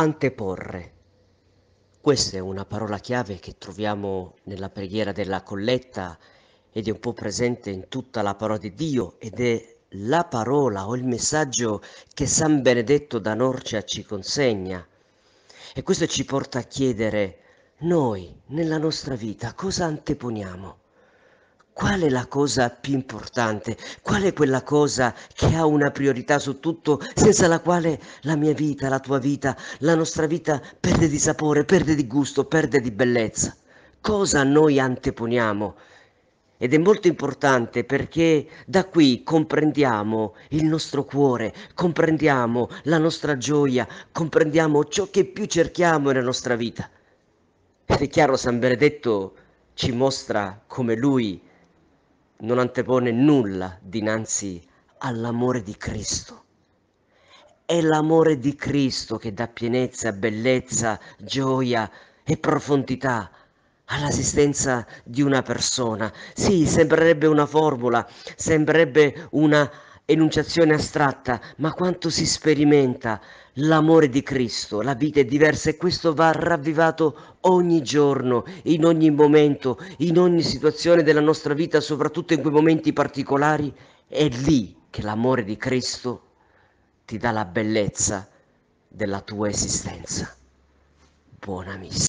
anteporre. Questa è una parola chiave che troviamo nella preghiera della colletta ed è un po' presente in tutta la parola di Dio ed è la parola o il messaggio che San Benedetto da Norcia ci consegna. E questo ci porta a chiedere noi nella nostra vita cosa anteponiamo? Qual è la cosa più importante? Qual è quella cosa che ha una priorità su tutto, senza la quale la mia vita, la tua vita, la nostra vita perde di sapore, perde di gusto, perde di bellezza? Cosa noi anteponiamo? Ed è molto importante perché da qui comprendiamo il nostro cuore, comprendiamo la nostra gioia, comprendiamo ciò che più cerchiamo nella nostra vita. Ed è chiaro, San Benedetto ci mostra come lui non antepone nulla dinanzi all'amore di Cristo. È l'amore di Cristo che dà pienezza, bellezza, gioia e profondità all'esistenza di una persona. Sì, sembrerebbe una formula, sembrerebbe una enunciazione astratta, ma quanto si sperimenta l'amore di Cristo, la vita è diversa e questo va ravvivato ogni giorno, in ogni momento, in ogni situazione della nostra vita, soprattutto in quei momenti particolari, è lì che l'amore di Cristo ti dà la bellezza della tua esistenza. Buona missa.